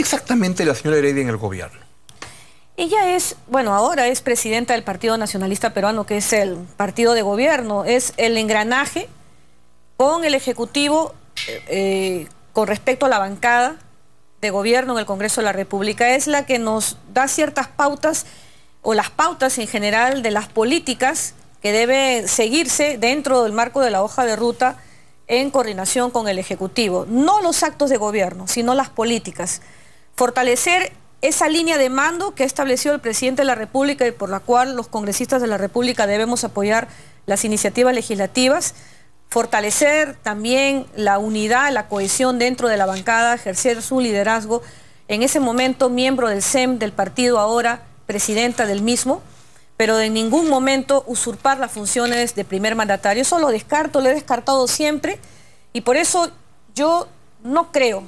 exactamente la señora Heredia en el gobierno? Ella es, bueno, ahora es presidenta del Partido Nacionalista Peruano, que es el partido de gobierno, es el engranaje con el Ejecutivo eh, eh, con respecto a la bancada de gobierno en el Congreso de la República, es la que nos da ciertas pautas o las pautas en general de las políticas que deben seguirse dentro del marco de la hoja de ruta en coordinación con el Ejecutivo. No los actos de gobierno, sino las políticas fortalecer esa línea de mando que ha establecido el presidente de la República y por la cual los congresistas de la República debemos apoyar las iniciativas legislativas, fortalecer también la unidad, la cohesión dentro de la bancada, ejercer su liderazgo, en ese momento miembro del SEM, del partido ahora, presidenta del mismo, pero en ningún momento usurpar las funciones de primer mandatario. Eso lo descarto, lo he descartado siempre y por eso yo no creo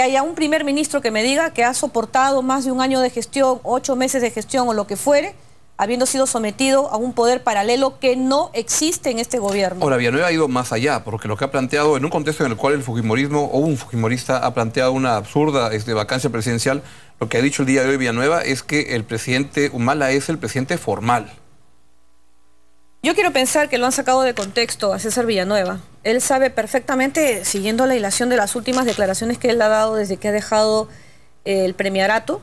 que haya un primer ministro que me diga que ha soportado más de un año de gestión, ocho meses de gestión o lo que fuere, habiendo sido sometido a un poder paralelo que no existe en este gobierno. Ahora, Villanueva ha ido más allá, porque lo que ha planteado, en un contexto en el cual el fujimorismo o un fujimorista ha planteado una absurda este, vacancia presidencial, lo que ha dicho el día de hoy Villanueva es que el presidente Humala es el presidente formal. Yo quiero pensar que lo han sacado de contexto a César Villanueva. Él sabe perfectamente, siguiendo la hilación de las últimas declaraciones que él ha dado desde que ha dejado eh, el premiarato,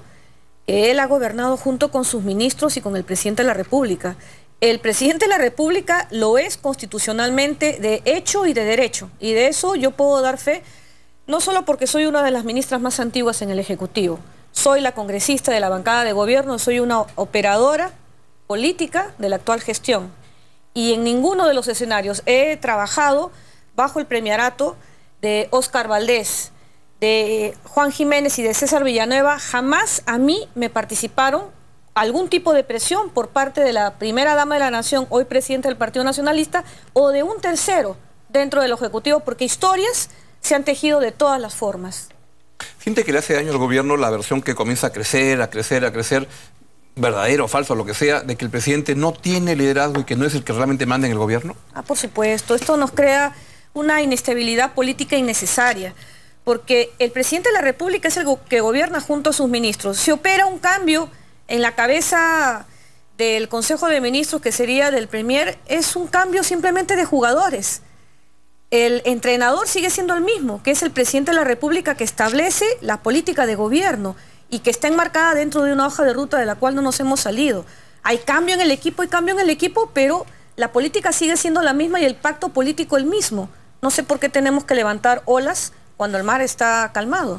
que él ha gobernado junto con sus ministros y con el presidente de la República. El presidente de la República lo es constitucionalmente de hecho y de derecho. Y de eso yo puedo dar fe, no solo porque soy una de las ministras más antiguas en el Ejecutivo, soy la congresista de la bancada de gobierno, soy una operadora política de la actual gestión y en ninguno de los escenarios he trabajado bajo el premiarato de Oscar Valdés, de Juan Jiménez y de César Villanueva, jamás a mí me participaron algún tipo de presión por parte de la primera dama de la nación, hoy presidente del Partido Nacionalista, o de un tercero dentro del Ejecutivo, porque historias se han tejido de todas las formas. ¿Siente que le hace daño al gobierno la versión que comienza a crecer, a crecer, a crecer verdadero o falso, lo que sea, de que el presidente no tiene liderazgo y que no es el que realmente manda en el gobierno? Ah, por supuesto, esto nos crea una inestabilidad política innecesaria, porque el presidente de la República es el que gobierna junto a sus ministros. Si opera un cambio en la cabeza del Consejo de Ministros, que sería del Premier, es un cambio simplemente de jugadores. El entrenador sigue siendo el mismo, que es el presidente de la República que establece la política de gobierno y que está enmarcada dentro de una hoja de ruta de la cual no nos hemos salido. Hay cambio en el equipo y cambio en el equipo, pero la política sigue siendo la misma y el pacto político el mismo. No sé por qué tenemos que levantar olas cuando el mar está calmado.